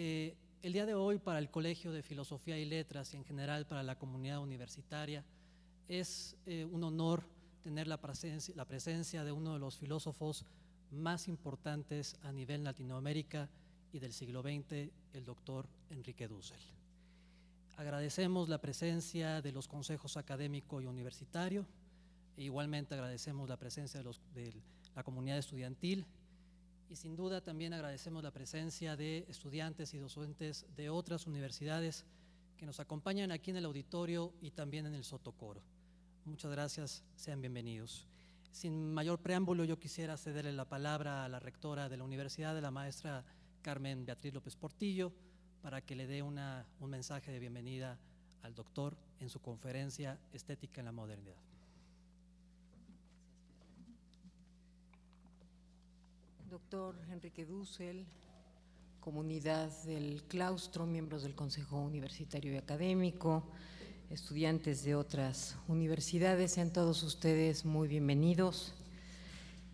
Eh, el día de hoy para el Colegio de Filosofía y Letras y en general para la comunidad universitaria es eh, un honor tener la presencia, de uno de los filósofos más importantes a nivel Latinoamérica y del siglo XX, el doctor Enrique Dussel. Agradecemos la presencia de los consejos académico y universitario, e igualmente agradecemos la presencia de la comunidad estudiantil y sin duda también agradecemos la presencia de estudiantes y docentes de otras universidades que nos acompañan aquí en el auditorio y también en el sotocoro. Muchas gracias, sean bienvenidos. Sin mayor preámbulo, yo quisiera cederle la palabra a la rectora de la universidad, de la maestra Carmen Beatriz López Portillo, para que le dé un mensaje de bienvenida al doctor en su conferencia Estética en la Modernidad. Doctor Enrique Dussel, comunidad del claustro, miembros del Consejo Universitario y Académico, estudiantes de otras universidades, sean todos ustedes muy bienvenidos.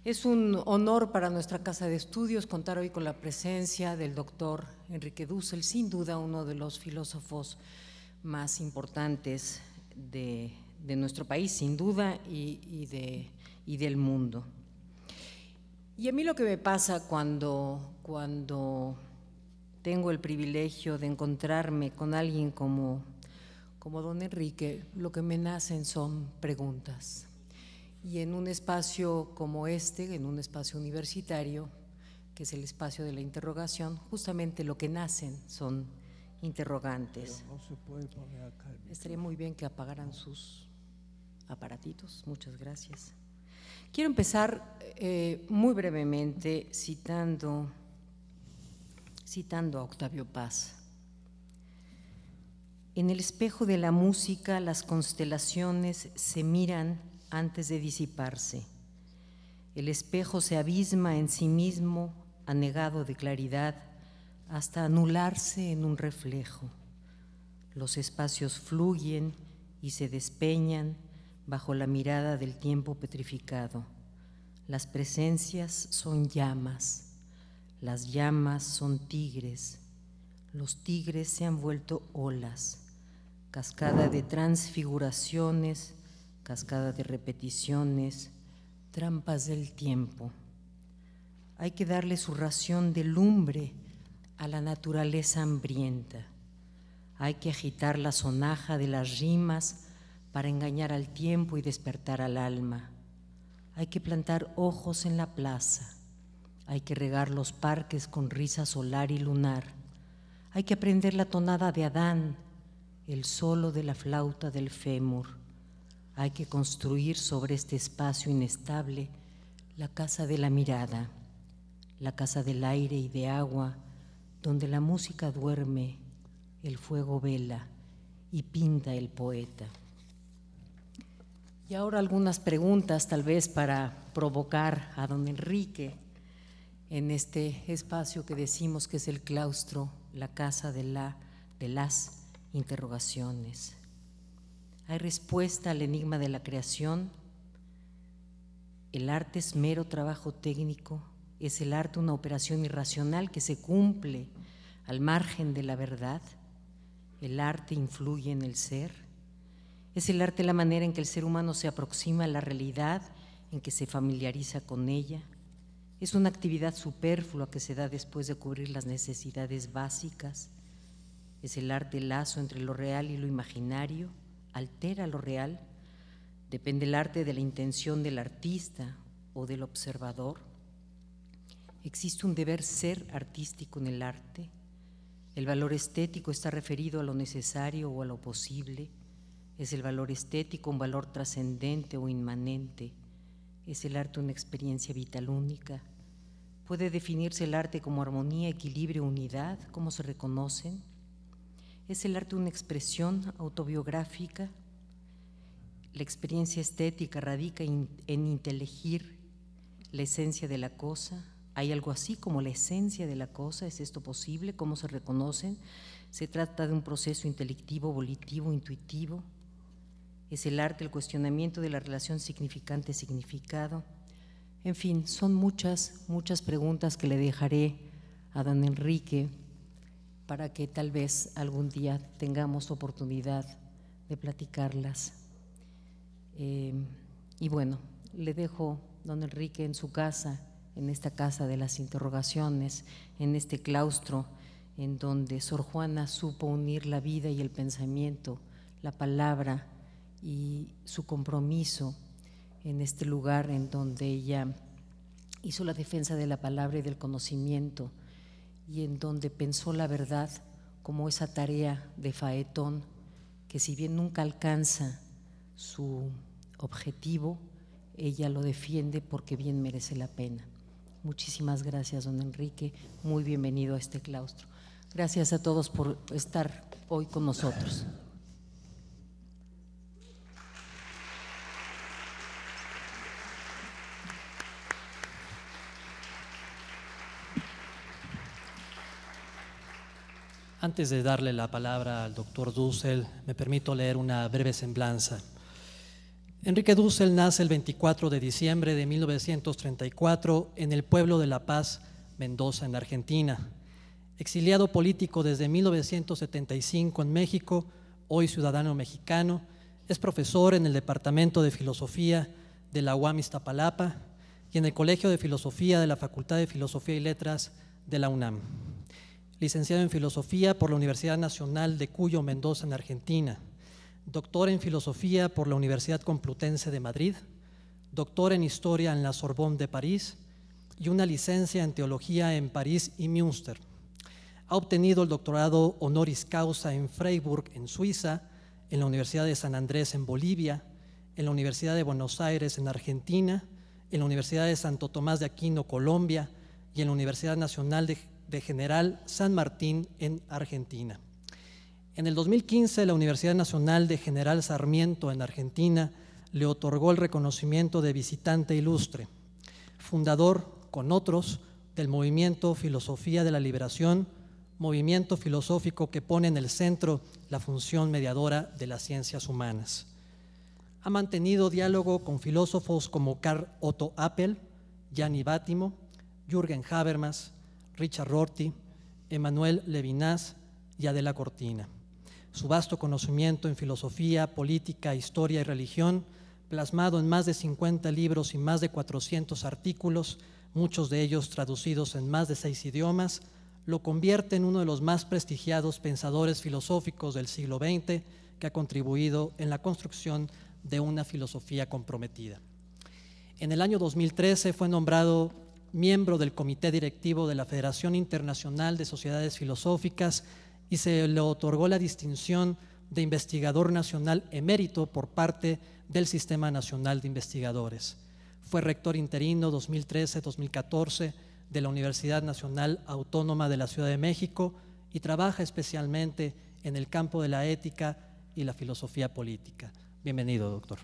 Es un honor para nuestra Casa de Estudios contar hoy con la presencia del doctor Enrique Dussel, sin duda uno de los filósofos más importantes de, nuestro país, sin duda, y del mundo. Y a mí lo que me pasa cuando, cuando tengo el privilegio de encontrarme con alguien como, como don Enrique, lo que me nacen son preguntas. Y en un espacio como este, en un espacio universitario, que es el espacio de la interrogación, justamente lo que nacen son interrogantes. Estaría muy bien que apagaran sus aparatitos. Muchas gracias. Quiero empezar eh, muy brevemente citando, citando a Octavio Paz. En el espejo de la música las constelaciones se miran antes de disiparse. El espejo se abisma en sí mismo, anegado de claridad, hasta anularse en un reflejo. Los espacios fluyen y se despeñan bajo la mirada del tiempo petrificado. Las presencias son llamas, las llamas son tigres, los tigres se han vuelto olas, cascada de transfiguraciones, cascada de repeticiones, trampas del tiempo. Hay que darle su ración de lumbre a la naturaleza hambrienta. Hay que agitar la sonaja de las rimas para engañar al tiempo y despertar al alma. Hay que plantar ojos en la plaza, hay que regar los parques con risa solar y lunar, hay que aprender la tonada de Adán, el solo de la flauta del fémur, hay que construir sobre este espacio inestable la casa de la mirada, la casa del aire y de agua, donde la música duerme, el fuego vela y pinta el poeta. Y ahora algunas preguntas tal vez para provocar a don Enrique en este espacio que decimos que es el claustro, la casa de, las interrogaciones. Hay respuesta al enigma de la creación. El arte es mero trabajo técnico, es el arte una operación irracional que se cumple al margen de la verdad. El arte influye en el ser. Es el arte la manera en que el ser humano se aproxima a la realidad, en que se familiariza con ella. Es una actividad superflua que se da después de cubrir las necesidades básicas. Es el arte el lazo entre lo real y lo imaginario, altera lo real. Depende el arte de la intención del artista o del observador. Existe un deber ser artístico en el arte. El valor estético está referido a lo necesario o a lo posible es el valor estético un valor trascendente o inmanente. Es el arte una experiencia vital única. Puede definirse el arte como armonía, equilibrio, unidad, ¿Cómo se reconocen. Es el arte una expresión autobiográfica. La experiencia estética radica en inteligir la esencia de la cosa. Hay algo así como la esencia de la cosa. ¿Es esto posible? ¿Cómo se reconocen? Se trata de un proceso intelectivo, volitivo, intuitivo es el arte, el cuestionamiento de la relación significante-significado. En fin, son muchas, muchas preguntas que le dejaré a don Enrique para que tal vez algún día tengamos oportunidad de platicarlas. Eh, y bueno, le dejo don Enrique en su casa, en esta casa de las interrogaciones, en este claustro en donde Sor Juana supo unir la vida y el pensamiento, la palabra y su compromiso en este lugar en donde ella hizo la defensa de la palabra y del conocimiento y en donde pensó la verdad como esa tarea de faetón que si bien nunca alcanza su objetivo, ella lo defiende porque bien merece la pena. Muchísimas gracias, don Enrique. Muy bienvenido a este claustro. Gracias a todos por estar hoy con nosotros. Antes de darle la palabra al doctor Dussel, me permito leer una breve semblanza. Enrique Dussel nace el 24 de diciembre de 1934 en el pueblo de La Paz, Mendoza, en Argentina. Exiliado político desde 1975 en México, hoy ciudadano mexicano, es profesor en el Departamento de Filosofía de la UAM Iztapalapa y en el Colegio de Filosofía de la Facultad de Filosofía y Letras de la UNAM licenciado en Filosofía por la Universidad Nacional de Cuyo, Mendoza, en Argentina, doctor en Filosofía por la Universidad Complutense de Madrid, doctor en Historia en la Sorbonne de París y una licencia en Teología en París y Münster. Ha obtenido el doctorado honoris causa en Freiburg, en Suiza, en la Universidad de San Andrés, en Bolivia, en la Universidad de Buenos Aires, en Argentina, en la Universidad de Santo Tomás de Aquino, Colombia, y en la Universidad Nacional de de General San Martín en Argentina. En el 2015, la Universidad Nacional de General Sarmiento en Argentina le otorgó el reconocimiento de visitante ilustre, fundador, con otros, del movimiento Filosofía de la Liberación, movimiento filosófico que pone en el centro la función mediadora de las ciencias humanas. Ha mantenido diálogo con filósofos como Karl Otto Appel, Gianni Bátimo, Jürgen Habermas, Richard Rorty, Emmanuel Levinas y Adela Cortina. Su vasto conocimiento en filosofía, política, historia y religión, plasmado en más de 50 libros y más de 400 artículos, muchos de ellos traducidos en más de seis idiomas, lo convierte en uno de los más prestigiados pensadores filosóficos del siglo XX que ha contribuido en la construcción de una filosofía comprometida. En el año 2013 fue nombrado miembro del comité directivo de la Federación Internacional de Sociedades Filosóficas y se le otorgó la distinción de investigador nacional emérito por parte del Sistema Nacional de Investigadores. Fue rector interino 2013-2014 de la Universidad Nacional Autónoma de la Ciudad de México y trabaja especialmente en el campo de la ética y la filosofía política. Bienvenido, doctor.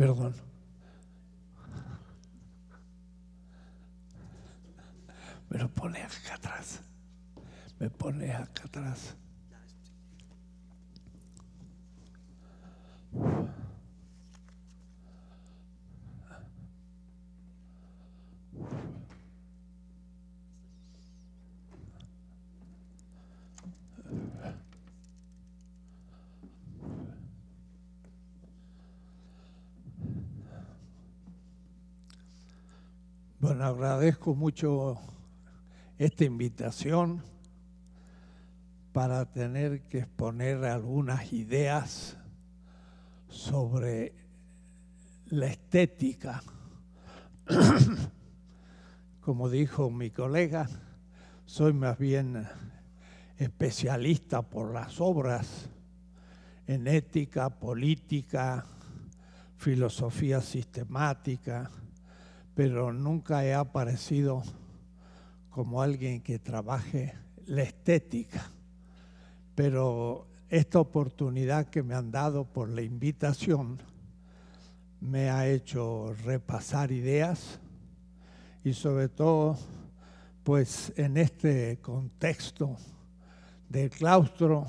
Perdón. Me lo pone acá atrás. Me pone acá atrás. Bueno, agradezco mucho esta invitación para tener que exponer algunas ideas sobre la estética. Como dijo mi colega, soy más bien especialista por las obras en ética, política, filosofía sistemática, pero nunca he aparecido como alguien que trabaje la estética. Pero esta oportunidad que me han dado por la invitación me ha hecho repasar ideas y sobre todo pues en este contexto del claustro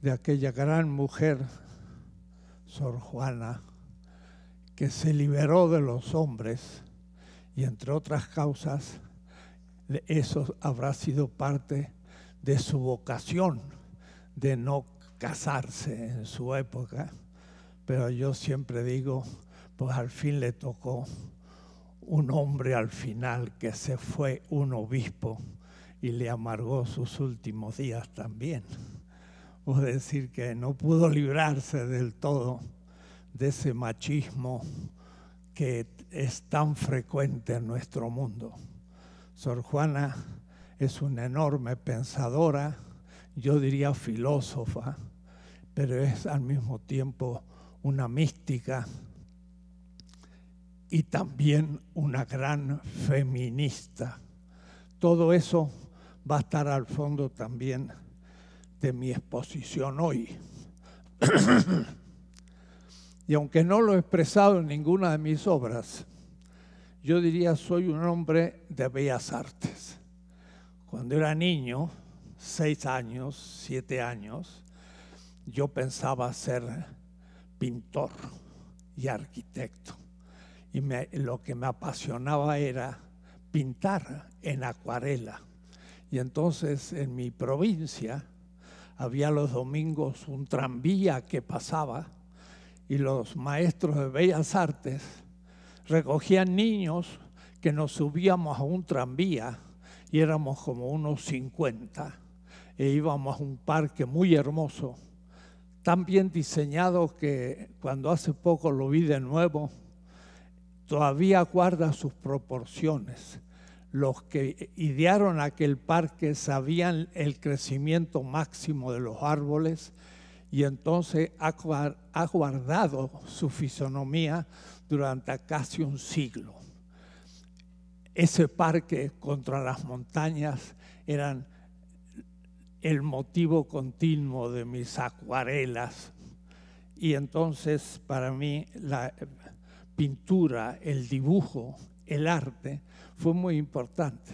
de aquella gran mujer, Sor Juana que se liberó de los hombres y entre otras causas, eso habrá sido parte de su vocación de no casarse en su época. Pero yo siempre digo, pues al fin le tocó un hombre al final que se fue un obispo y le amargó sus últimos días también. O decir que no pudo librarse del todo de ese machismo que es tan frecuente en nuestro mundo. Sor Juana es una enorme pensadora, yo diría filósofa, pero es al mismo tiempo una mística y también una gran feminista. Todo eso va a estar al fondo también de mi exposición hoy. Y aunque no lo he expresado en ninguna de mis obras, yo diría soy un hombre de bellas artes. Cuando era niño, seis años, siete años, yo pensaba ser pintor y arquitecto. Y lo que me apasionaba era pintar en acuarela. Y entonces en mi provincia había los domingos un tranvía que pasaba y los maestros de bellas artes recogían niños que nos subíamos a un tranvía y éramos como unos 50 e íbamos a un parque muy hermoso, tan bien diseñado que cuando hace poco lo vi de nuevo, todavía guarda sus proporciones. Los que idearon aquel parque sabían el crecimiento máximo de los árboles, y entonces ha guardado su fisonomía durante casi un siglo. Ese parque contra las montañas eran el motivo continuo de mis acuarelas y entonces para mí la pintura, el dibujo, el arte fue muy importante.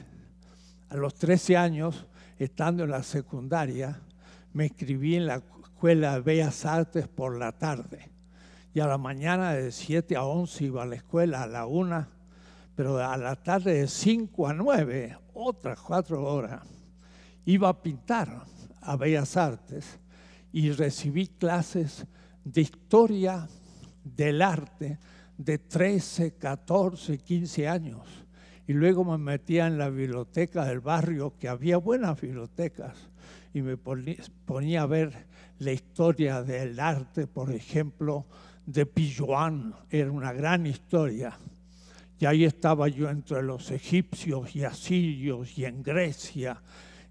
A los 13 años, estando en la secundaria, me escribí en la escuela de Bellas Artes por la tarde. Y a la mañana de 7 a 11 iba a la escuela, a la 1, pero a la tarde de 5 a 9, otras 4 horas, iba a pintar a Bellas Artes y recibí clases de historia del arte de 13, 14, 15 años. Y luego me metía en la biblioteca del barrio, que había buenas bibliotecas, y me ponía a ver la historia del arte, por ejemplo, de Pijuán, era una gran historia. Y ahí estaba yo entre los egipcios y asirios y en Grecia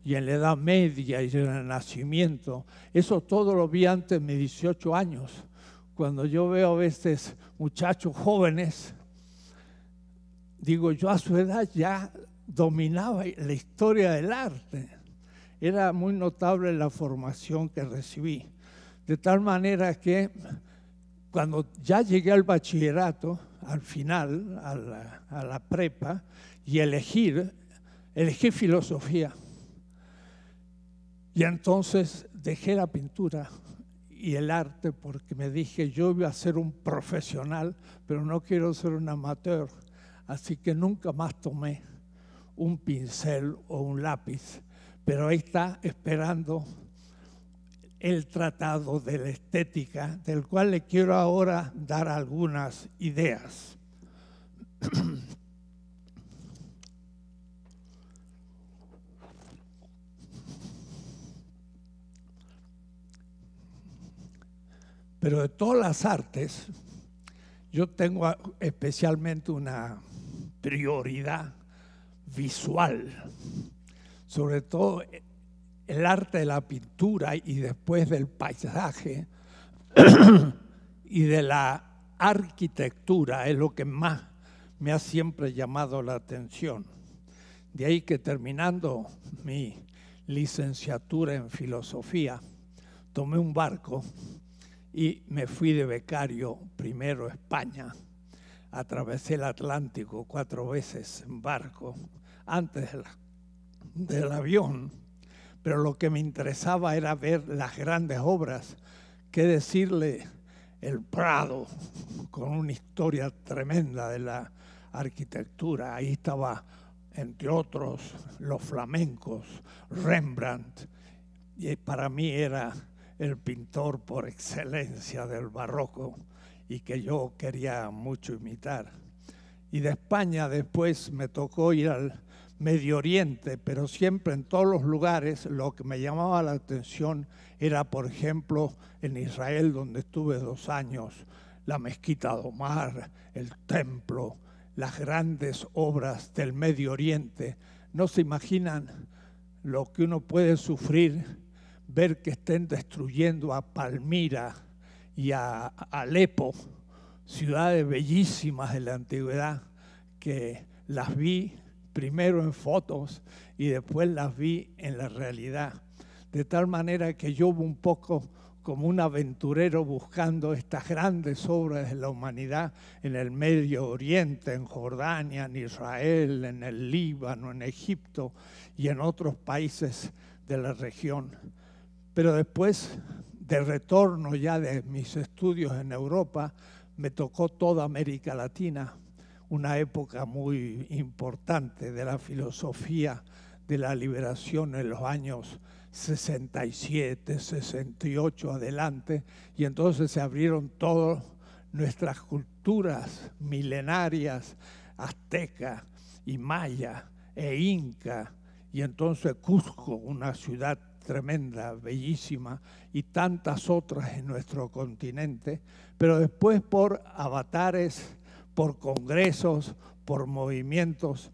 y en la Edad Media y en el Nacimiento. Eso todo lo vi antes de mis 18 años. Cuando yo veo a veces muchachos jóvenes, digo, yo a su edad ya dominaba la historia del arte era muy notable la formación que recibí. De tal manera que cuando ya llegué al bachillerato, al final, a la, prepa, y elegir, elegí filosofía. Y entonces dejé la pintura y el arte porque me dije, yo voy a ser un profesional, pero no quiero ser un amateur. Así que nunca más tomé un pincel o un lápiz pero ahí está esperando el tratado de la estética, del cual le quiero ahora dar algunas ideas. Pero de todas las artes, yo tengo especialmente una prioridad visual sobre todo eh, el arte de la pintura y después del paisaje y de la arquitectura es lo que más me ha siempre llamado la atención. De ahí que terminando mi licenciatura en filosofía, tomé un barco y me fui de becario primero a España. Atravesé el Atlántico cuatro veces en barco antes de las del avión, pero lo que me interesaba era ver las grandes obras, ¿Qué decirle el Prado, con una historia tremenda de la arquitectura. Ahí estaba, entre otros, los flamencos, Rembrandt, y para mí era el pintor por excelencia del barroco y que yo quería mucho imitar. Y de España después me tocó ir al Medio Oriente, pero siempre en todos los lugares, lo que me llamaba la atención era, por ejemplo, en Israel, donde estuve dos años, la mezquita de Omar, el templo, las grandes obras del Medio Oriente. No se imaginan lo que uno puede sufrir ver que estén destruyendo a Palmira y a Alepo, ciudades bellísimas de la antigüedad, que las vi primero en fotos y después las vi en la realidad. De tal manera que yo un poco como un aventurero buscando estas grandes obras de la humanidad en el Medio Oriente, en Jordania, en Israel, en el Líbano, en Egipto y en otros países de la región. Pero después, de retorno ya de mis estudios en Europa, me tocó toda América Latina, una época muy importante de la filosofía de la liberación en los años 67, 68 adelante, y entonces se abrieron todas nuestras culturas milenarias, azteca y maya e inca, y entonces Cusco, una ciudad tremenda, bellísima, y tantas otras en nuestro continente, pero después por avatares por congresos, por movimientos.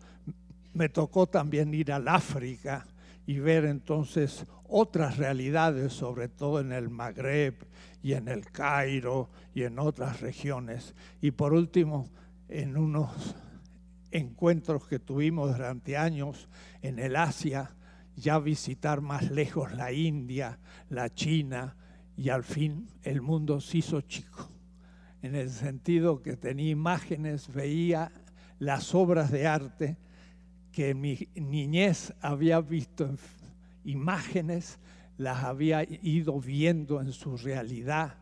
Me tocó también ir al África y ver entonces otras realidades, sobre todo en el Magreb y en el Cairo y en otras regiones. Y por último, en unos encuentros que tuvimos durante años en el Asia, ya visitar más lejos la India, la China y al fin el mundo se hizo chico en el sentido que tenía imágenes, veía las obras de arte que mi niñez había visto en imágenes, las había ido viendo en su realidad,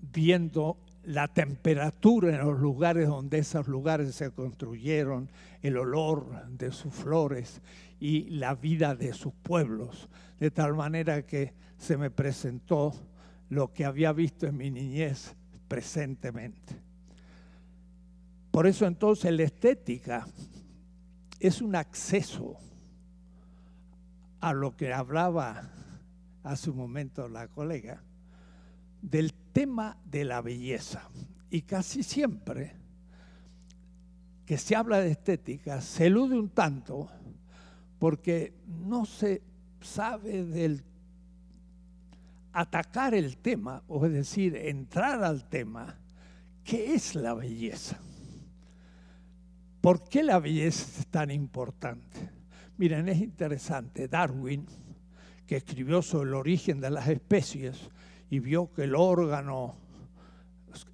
viendo la temperatura en los lugares donde esos lugares se construyeron, el olor de sus flores y la vida de sus pueblos, de tal manera que se me presentó lo que había visto en mi niñez presentemente. Por eso entonces la estética es un acceso a lo que hablaba hace un momento la colega, del tema de la belleza. Y casi siempre que se habla de estética se elude un tanto porque no se sabe del atacar el tema, o es decir, entrar al tema, ¿qué es la belleza? ¿Por qué la belleza es tan importante? Miren, es interesante, Darwin, que escribió sobre el origen de las especies y vio que el órgano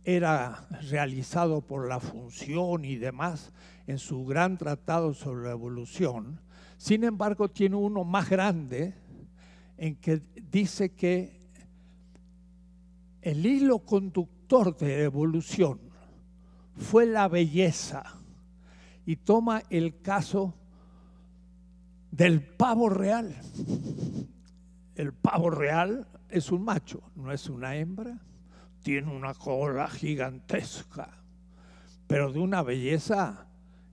era realizado por la función y demás en su gran tratado sobre la evolución, sin embargo tiene uno más grande en que dice que el hilo conductor de evolución fue la belleza y toma el caso del pavo real. El pavo real es un macho, no es una hembra. Tiene una cola gigantesca, pero de una belleza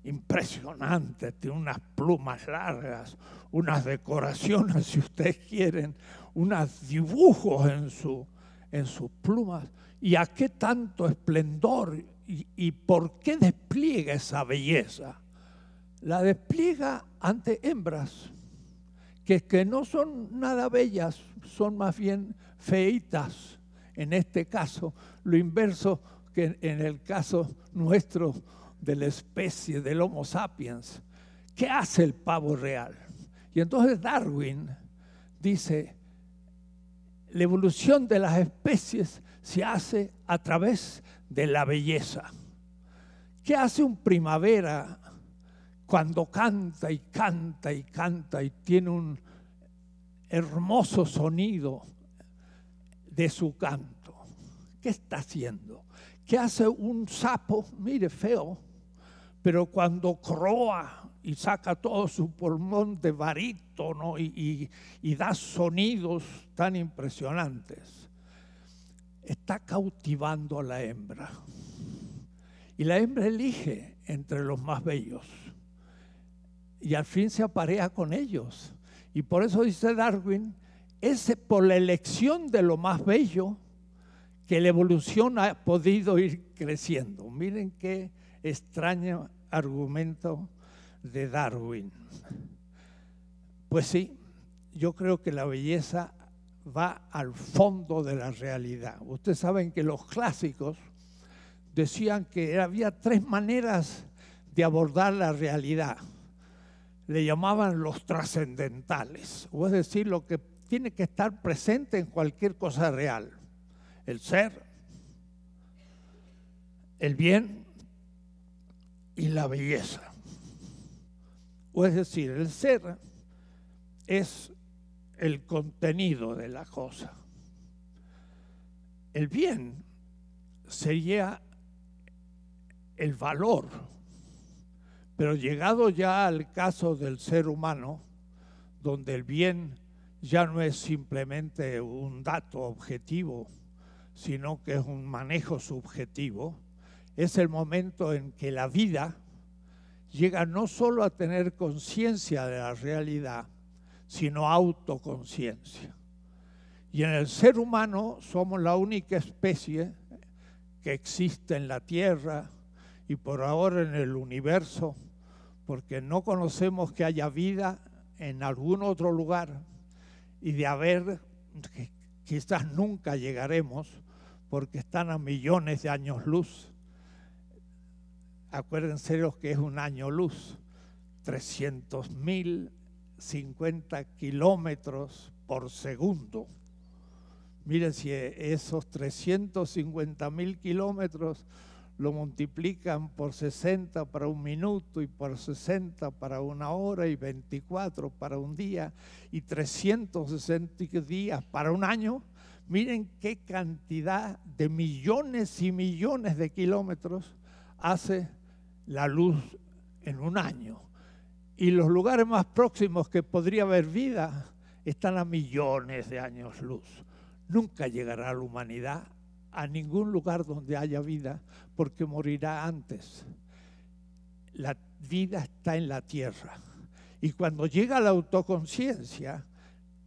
impresionante. Tiene unas plumas largas, unas decoraciones, si ustedes quieren, unos dibujos en su en sus plumas. ¿Y a qué tanto esplendor? ¿Y, por qué despliega esa belleza? La despliega ante hembras, que, que no son nada bellas, son más bien feitas en este caso, lo inverso que en el caso nuestro de la especie del Homo sapiens. ¿Qué hace el pavo real? Y entonces Darwin dice, la evolución de las especies se hace a través de la belleza. ¿Qué hace un primavera cuando canta y canta y canta y tiene un hermoso sonido de su canto? ¿Qué está haciendo? ¿Qué hace un sapo? Mire, feo, pero cuando croa y saca todo su pulmón de barítono y, y, da sonidos tan impresionantes. Está cautivando a la hembra. Y la hembra elige entre los más bellos. Y al fin se aparea con ellos. Y por eso dice Darwin, es por la elección de lo más bello que la evolución ha podido ir creciendo. Miren qué extraño argumento de Darwin. Pues sí, yo creo que la belleza va al fondo de la realidad. Ustedes saben que los clásicos decían que había tres maneras de abordar la realidad. Le llamaban los trascendentales, o es decir, lo que tiene que estar presente en cualquier cosa real. El ser, el bien y la belleza. O es decir, el ser es el contenido de la cosa. El bien sería el valor, pero llegado ya al caso del ser humano, donde el bien ya no es simplemente un dato objetivo, sino que es un manejo subjetivo, es el momento en que la vida llega no solo a tener conciencia de la realidad, sino autoconciencia. Y en el ser humano somos la única especie que existe en la Tierra y por ahora en el universo, porque no conocemos que haya vida en algún otro lugar y de haber, quizás nunca llegaremos, porque están a millones de años luz acuérdense lo que es un año luz, 300.050 kilómetros por segundo. Miren si esos 350.000 kilómetros lo multiplican por 60 para un minuto y por 60 para una hora y 24 para un día y 360 días para un año. Miren qué cantidad de millones y millones de kilómetros hace la luz en un año. Y los lugares más próximos que podría haber vida están a millones de años luz. Nunca llegará la humanidad a ningún lugar donde haya vida porque morirá antes. La vida está en la tierra. Y cuando llega la autoconciencia,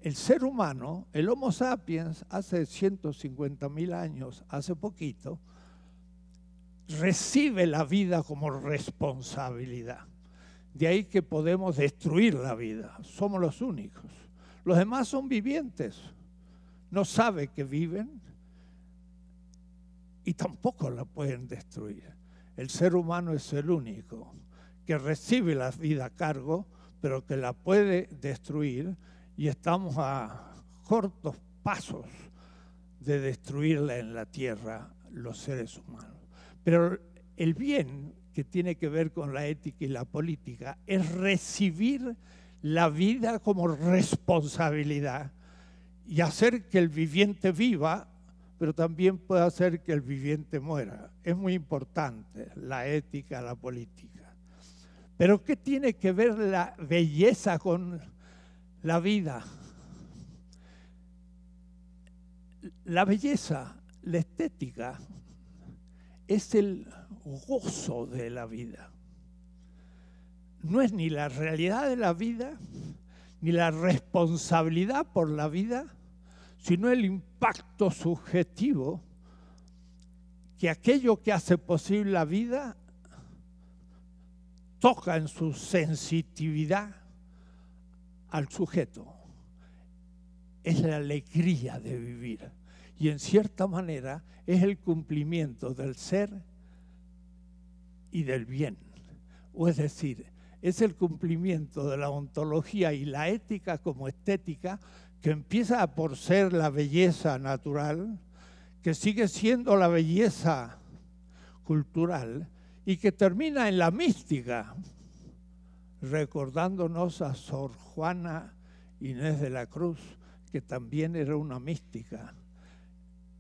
el ser humano, el Homo sapiens, hace 150 mil años, hace poquito, recibe la vida como responsabilidad. De ahí que podemos destruir la vida. Somos los únicos. Los demás son vivientes. No sabe que viven y tampoco la pueden destruir. El ser humano es el único que recibe la vida a cargo, pero que la puede destruir y estamos a cortos pasos de destruirla en la tierra los seres humanos. Pero el bien que tiene que ver con la ética y la política es recibir la vida como responsabilidad y hacer que el viviente viva, pero también puede hacer que el viviente muera. Es muy importante la ética, la política. Pero ¿qué tiene que ver la belleza con la vida? La belleza, la estética, es el gozo de la vida. No es ni la realidad de la vida, ni la responsabilidad por la vida, sino el impacto subjetivo que aquello que hace posible la vida toca en su sensitividad al sujeto. Es la alegría de vivir y en cierta manera es el cumplimiento del ser y del bien. O es decir, es el cumplimiento de la ontología y la ética como estética que empieza por ser la belleza natural, que sigue siendo la belleza cultural y que termina en la mística, recordándonos a Sor Juana Inés de la Cruz, que también era una mística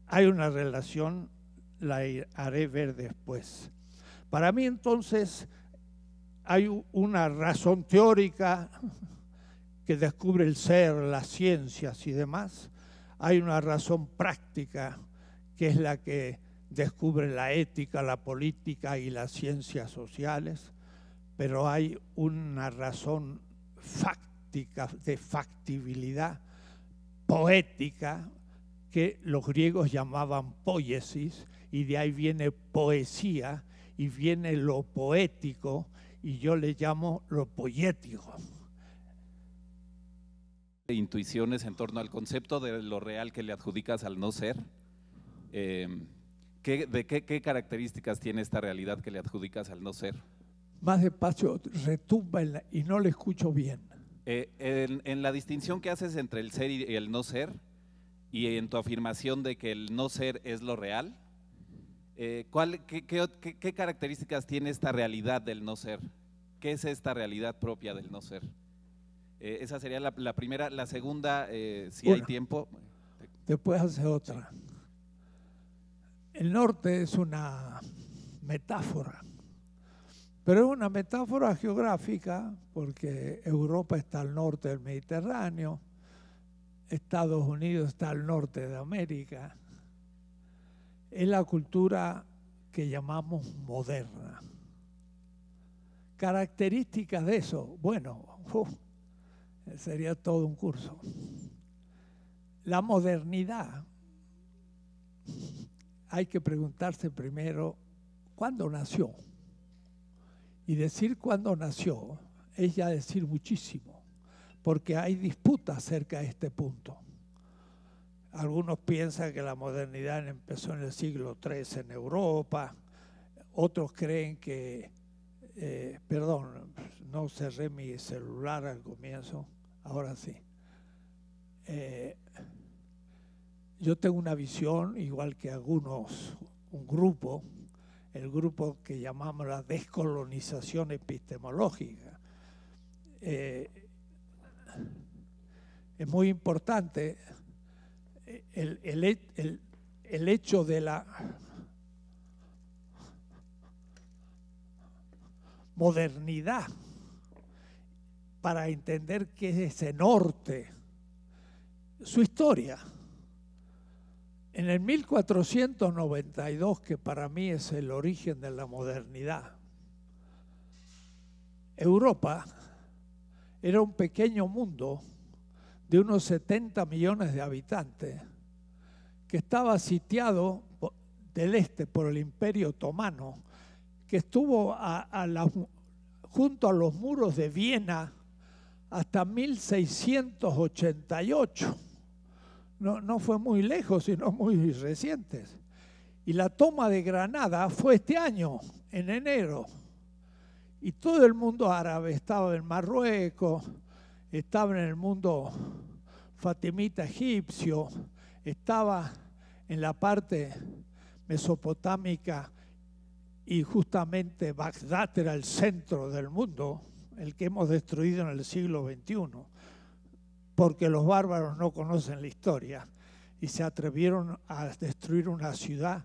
hay una relación, la haré ver después. Para mí entonces hay una razón teórica que descubre el ser, las ciencias y demás. Hay una razón práctica que es la que descubre la ética, la política y las ciencias sociales, pero hay una razón fáctica, de factibilidad, poética, que los griegos llamaban poiesis, y de ahí viene poesía, y viene lo poético, y yo le llamo lo poético. Intuiciones en torno al concepto de lo real que le adjudicas al no ser. Em, ¿qué, ¿De qué, características tiene esta realidad que le adjudicas al no ser? Más despacio, retumba y no le escucho bien. Eh, en, la distinción que haces entre el ser y el no ser, y en tu afirmación de que el no ser es lo real, eh, qué, características tiene esta realidad del no ser? ¿Qué es esta realidad propia del no ser? Eh, esa sería la, primera. La segunda, eh, si hay tiempo. Te puedes hacer otra. El norte es una metáfora, pero es una metáfora geográfica porque Europa está al norte del Mediterráneo, Estados Unidos está al norte de América, es la cultura que llamamos moderna. Características de eso, bueno, sería todo un curso. La modernidad, hay que preguntarse primero cuándo nació. Y decir cuándo nació es ya decir muchísimo porque hay disputa acerca de este punto. Algunos piensan que la modernidad empezó en el siglo III en Europa, otros creen que, eh, perdón, no cerré mi celular al comienzo, ahora sí. Eh, yo tengo una visión, igual que algunos, un grupo, el grupo que llamamos la descolonización epistemológica. Eh, es muy importante eh, el, hecho de la modernidad para entender qué es ese norte, su historia. En el 1492, que para mí es el origen de la modernidad, Europa era un pequeño mundo de unos 70 millones de habitantes, que estaba sitiado del este por el imperio otomano, que estuvo junto a los muros de Viena hasta 1688. No, no fue muy lejos, sino muy recientes. Y la toma de Granada fue este año, en enero. Y todo el mundo árabe estaba en Marruecos, estaba en el mundo fatimita egipcio, estaba en la parte mesopotámica y justamente Bagdad era el centro del mundo, el que hemos destruido en el siglo XXI, porque los bárbaros no conocen la historia y se atrevieron a destruir una ciudad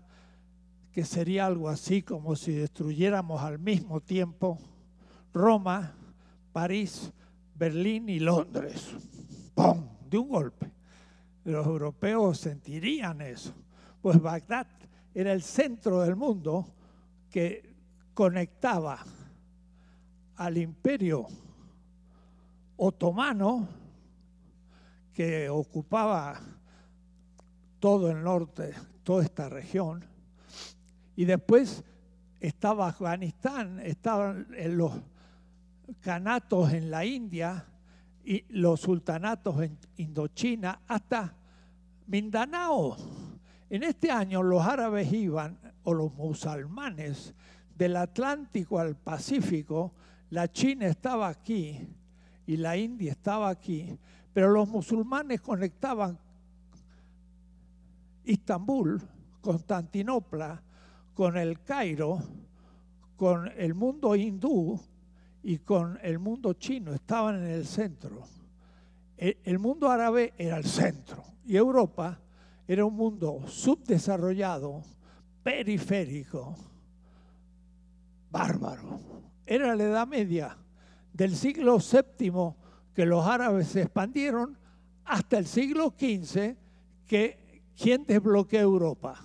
que sería algo así como si destruyéramos al mismo tiempo Roma, París, Berlín y Londres. ¡Pum! De un golpe. Los europeos sentirían eso. Pues Bagdad era el centro del mundo que conectaba al imperio otomano que ocupaba todo el norte, toda esta región, y después estaba Afganistán, estaban en los canatos en la India y los sultanatos en Indochina hasta Mindanao. En este año los árabes iban, o los musulmanes, del Atlántico al Pacífico, la China estaba aquí y la India estaba aquí, pero los musulmanes conectaban Istambul, Constantinopla, con el Cairo, con el mundo hindú, y con el mundo chino estaban en el centro. E, el, mundo árabe era el centro y Europa era un mundo subdesarrollado, periférico, bárbaro. Era la Edad Media, del siglo VII que los árabes se expandieron hasta el siglo XV que quien desbloqueó Europa,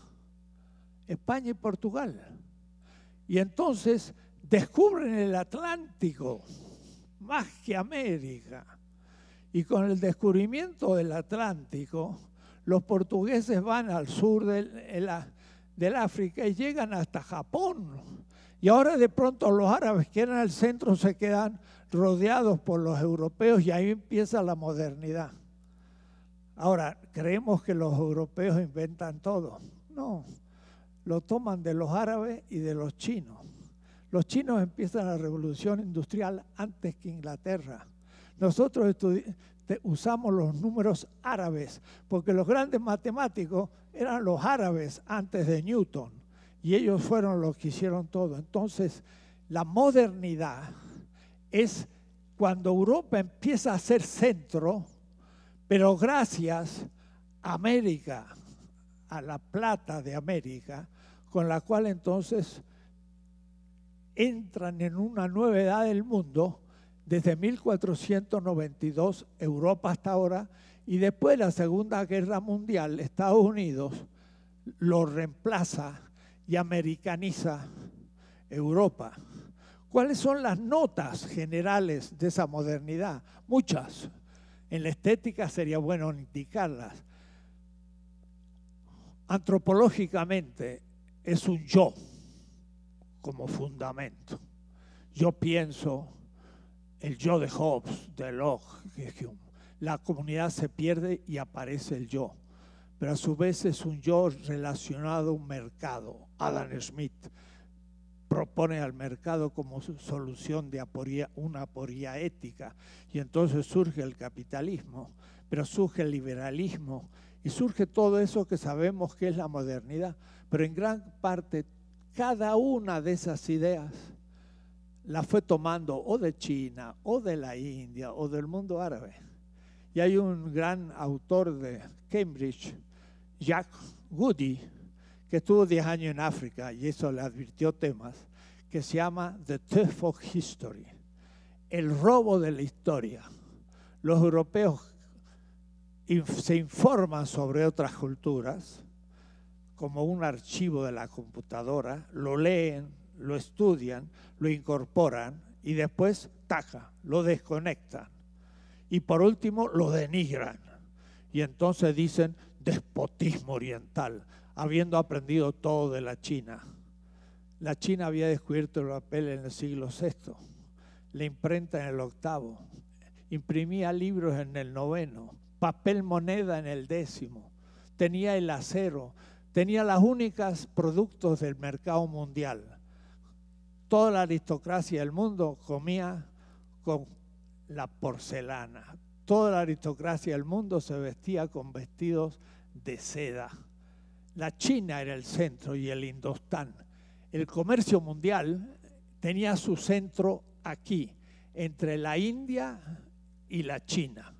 España y Portugal. Y entonces descubren el Atlántico más que América. Y con el descubrimiento del Atlántico, los portugueses van al sur del, África y llegan hasta Japón. Y ahora de pronto los árabes que eran al centro se quedan rodeados por los europeos y ahí empieza la modernidad. Ahora, creemos que los europeos inventan todo. No, lo toman de los árabes y de los chinos. Los chinos empiezan la revolución industrial antes que Inglaterra. Nosotros usamos los números árabes, porque los grandes matemáticos eran los árabes antes de Newton, y ellos fueron los que hicieron todo. Entonces, la modernidad es cuando Europa empieza a ser centro, pero gracias a América, a la plata de América, con la cual entonces entran en una nueva edad del mundo desde 1492, Europa hasta ahora, y después de la Segunda Guerra Mundial, Estados Unidos lo reemplaza y americaniza Europa. ¿Cuáles son las notas generales de esa modernidad? Muchas. En la estética sería bueno indicarlas. Antropológicamente es un yo como fundamento. Yo pienso el yo de Hobbes, de Locke, de Hume. la comunidad se pierde y aparece el yo, pero a su vez es un yo relacionado a un mercado. Adam Smith propone al mercado como solución de aporía, una aporía ética y entonces surge el capitalismo, pero surge el liberalismo y surge todo eso que sabemos que es la modernidad, pero en gran parte cada una de esas ideas la fue tomando o de China, o de la India, o del mundo árabe. Y hay un gran autor de Cambridge, Jack Goody, que estuvo diez años en África y eso le advirtió temas, que se llama The Theft of History, el robo de la historia. Los europeos se informan sobre otras culturas, como un archivo de la computadora, lo leen, lo estudian, lo incorporan y después, taja, lo desconectan. Y por último, lo denigran. Y entonces dicen despotismo oriental, habiendo aprendido todo de la China. La China había descubierto el papel en el siglo VI, la imprenta en el octavo, imprimía libros en el noveno, papel moneda en el décimo, tenía el acero, tenía las únicas productos del mercado mundial. Toda la aristocracia del mundo comía con la porcelana. Toda la aristocracia del mundo se vestía con vestidos de seda. La China era el centro y el Indostán. El comercio mundial tenía su centro aquí, entre la India y la China.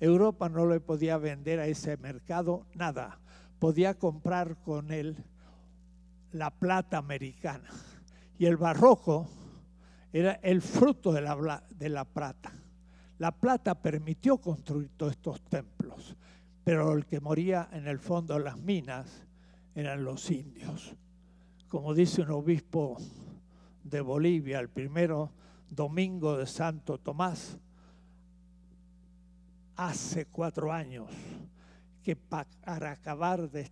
Europa no le podía vender a ese mercado nada podía comprar con él la plata americana. Y el barroco era el fruto de la, de la plata. La plata permitió construir todos estos templos, pero el que moría en el fondo de las minas eran los indios. Como dice un obispo de Bolivia, el primero domingo de Santo Tomás, hace cuatro años que para acabar de,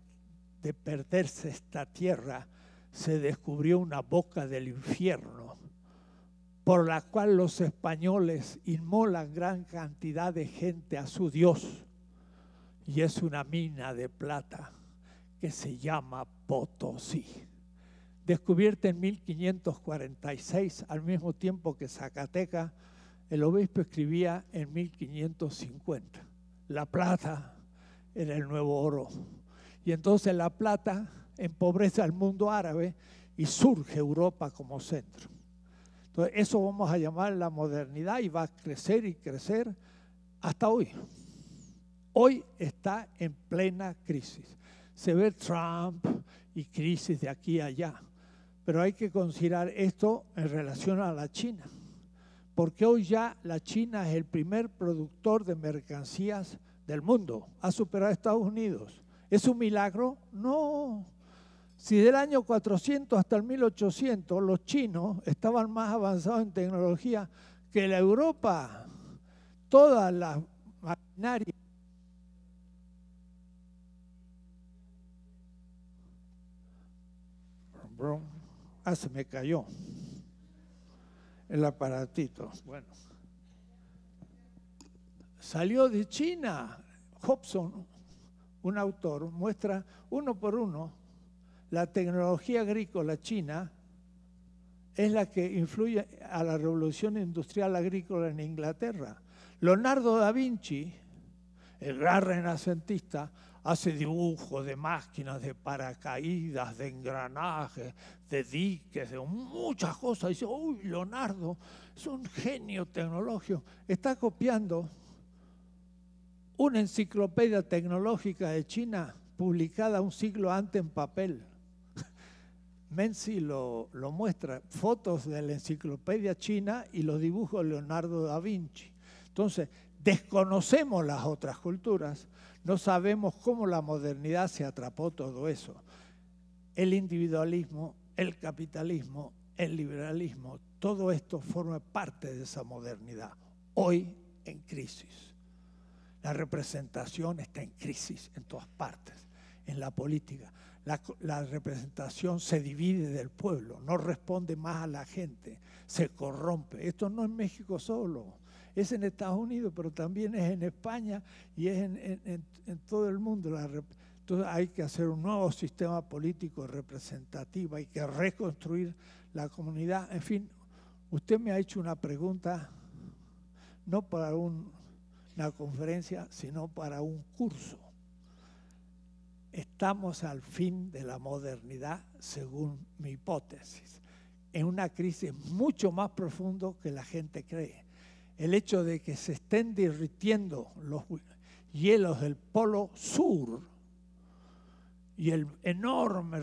perderse esta tierra se descubrió una boca del infierno por la cual los españoles inmolan gran cantidad de gente a su Dios. Y es una mina de plata que se llama Potosí. Descubierta en 1546, al mismo tiempo que Zacatecas, el obispo escribía en 1550. La plata en el nuevo oro. Y entonces la plata empobrece al mundo árabe y surge Europa como centro. Entonces eso vamos a llamar la modernidad y va a crecer y crecer hasta hoy. Hoy está en plena crisis. Se ve Trump y crisis de aquí a allá. Pero hay que considerar esto en relación a la China. Porque hoy ya la China es el primer productor de mercancías del mundo, ha superado a Estados Unidos. ¿Es un milagro? No. Si del año 400 hasta el 1800 los chinos estaban más avanzados en tecnología que la Europa, todas las maquinarias Ah, se me cayó el aparatito. Bueno. Salió de China. Hobson, un autor, muestra uno por uno la tecnología agrícola china es la que influye a la revolución industrial agrícola en Inglaterra. Leonardo da Vinci, el gran renacentista, hace dibujos de máquinas, de paracaídas, de engranajes, de diques, de muchas cosas. Y dice, uy, Leonardo es un genio tecnológico. Está copiando una enciclopedia tecnológica de China publicada un siglo antes en papel. Menzi lo, lo, muestra, fotos de la enciclopedia china y los dibujos de Leonardo da Vinci. Entonces, desconocemos las otras culturas, no sabemos cómo la modernidad se atrapó todo eso. El individualismo, el capitalismo, el liberalismo, todo esto forma parte de esa modernidad, hoy en crisis. La representación está en crisis en todas partes, en la política. La, representación se divide del pueblo, no responde más a la gente, se corrompe. Esto no es México solo, es en Estados Unidos, pero también es en España y es en, todo el mundo. entonces hay que hacer un nuevo sistema político representativo, hay que reconstruir la comunidad. En fin, usted me ha hecho una pregunta, no para un una conferencia, sino para un curso. Estamos al fin de la modernidad, según mi hipótesis, en una crisis mucho más profunda que la gente cree. El hecho de que se estén derritiendo los hielos del polo sur y el enorme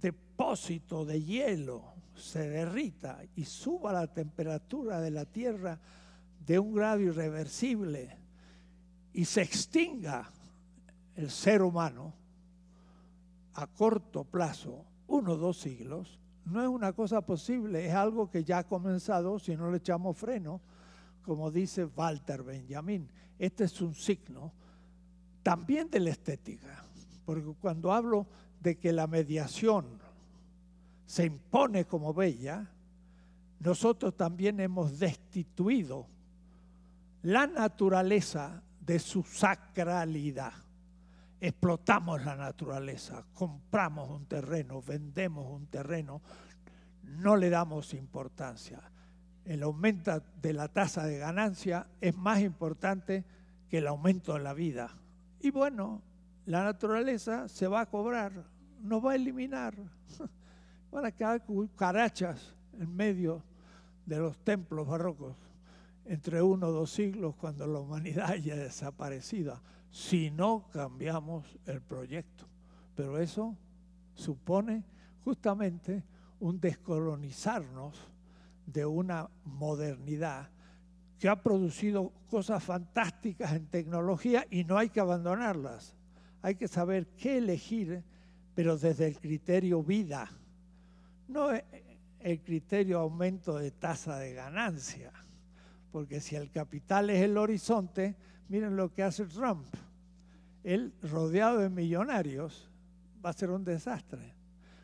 depósito de hielo se derrita y suba la temperatura de la Tierra de un grado irreversible y se extinga el ser humano a corto plazo, uno o dos siglos, no es una cosa posible, es algo que ya ha comenzado si no le echamos freno, como dice Walter Benjamin. Este es un signo también de la estética, porque cuando hablo de que la mediación se impone como bella, nosotros también hemos destituido la naturaleza de su sacralidad. Explotamos la naturaleza, compramos un terreno, vendemos un terreno, no le damos importancia. El aumento de la tasa de ganancia es más importante que el aumento de la vida. Y bueno, la naturaleza se va a cobrar, nos va a eliminar. Van a quedar carachas en medio de los templos barrocos entre uno o dos siglos, cuando la humanidad haya desaparecido, si no cambiamos el proyecto. Pero eso supone justamente un descolonizarnos de una modernidad que ha producido cosas fantásticas en tecnología y no hay que abandonarlas. Hay que saber qué elegir, pero desde el criterio vida, no el criterio aumento de tasa de ganancia. Porque si el capital es el horizonte, miren lo que hace Trump. Él, rodeado de millonarios, va a ser un desastre.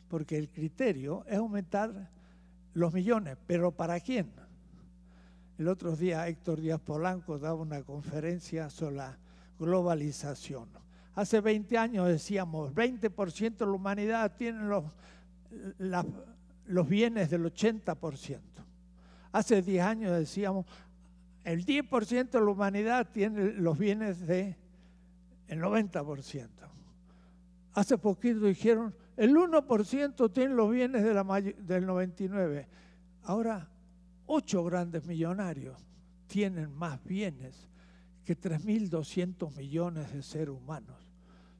Porque el criterio es aumentar los millones, pero ¿para quién? El otro día Héctor Díaz Polanco daba una conferencia sobre la globalización. Hace 20 años decíamos, 20% de la humanidad tiene los, los bienes del 80%. Hace 10 años decíamos, el 10% de la humanidad tiene los bienes del 90%. Hace poquito dijeron, el 1% tiene los bienes de del 99%. Ahora, ocho grandes millonarios tienen más bienes que 3.200 millones de seres humanos.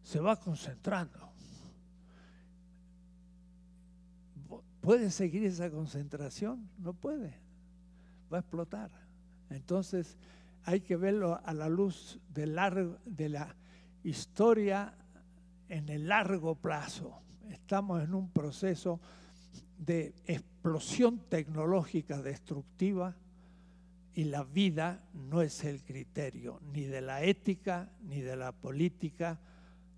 Se va concentrando. ¿Puede seguir esa concentración? No puede. Va a explotar. Entonces hay que verlo a la luz de, la historia en el largo plazo. Estamos en un proceso de explosión tecnológica destructiva y la vida no es el criterio ni de la ética, ni de la política,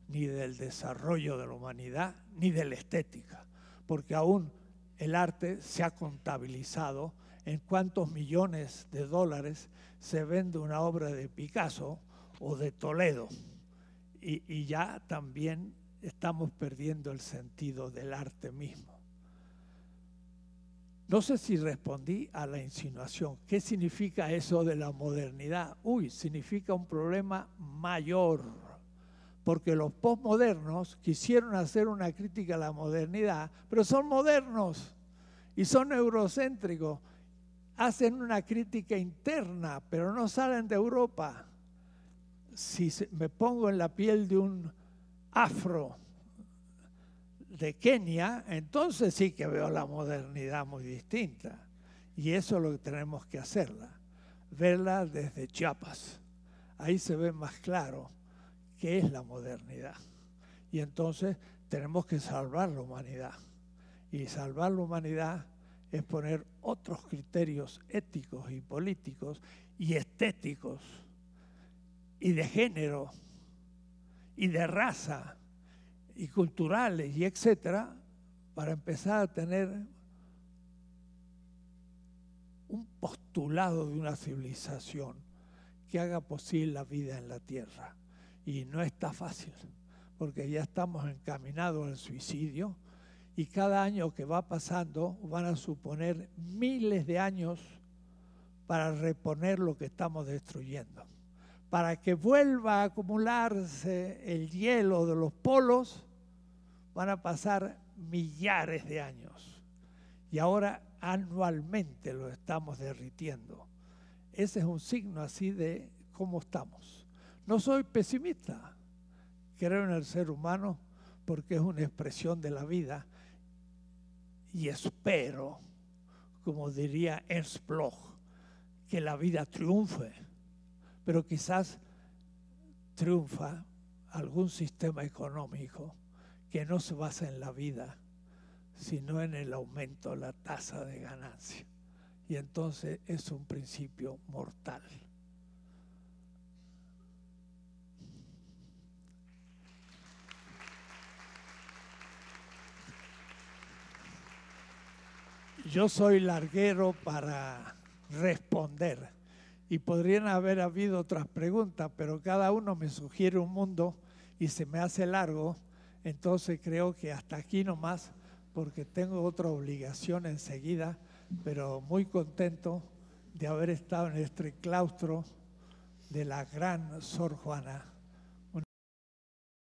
ni del desarrollo de la humanidad, ni de la estética, porque aún el arte se ha contabilizado en cuántos millones de dólares se vende una obra de Picasso o de Toledo. Y, ya también estamos perdiendo el sentido del arte mismo. No sé si respondí a la insinuación. ¿Qué significa eso de la modernidad? Uy, significa un problema mayor, porque los postmodernos quisieron hacer una crítica a la modernidad, pero son modernos y son eurocéntricos hacen una crítica interna, pero no salen de Europa. Si me pongo en la piel de un afro de Kenia, entonces sí que veo la modernidad muy distinta. Y eso es lo que tenemos que hacerla, verla desde Chiapas. Ahí se ve más claro qué es la modernidad. Y entonces tenemos que salvar la humanidad. Y salvar la humanidad es poner otros criterios éticos y políticos y estéticos y de género y de raza y culturales y etcétera para empezar a tener un postulado de una civilización que haga posible la vida en la tierra. Y no está fácil, porque ya estamos encaminados al suicidio, y cada año que va pasando van a suponer miles de años para reponer lo que estamos destruyendo. Para que vuelva a acumularse el hielo de los polos, van a pasar millares de años. Y ahora anualmente lo estamos derritiendo. Ese es un signo así de cómo estamos. No soy pesimista, creo en el ser humano porque es una expresión de la vida, y espero, como diría Ernst Bloch, que la vida triunfe, pero quizás triunfa algún sistema económico que no se basa en la vida, sino en el aumento de la tasa de ganancia. Y entonces es un principio mortal. Yo soy larguero para responder. Y podrían haber habido otras preguntas, pero cada uno me sugiere un mundo y se me hace largo. Entonces creo que hasta aquí nomás, porque tengo otra obligación enseguida, pero muy contento de haber estado en este claustro de la gran Sor Juana.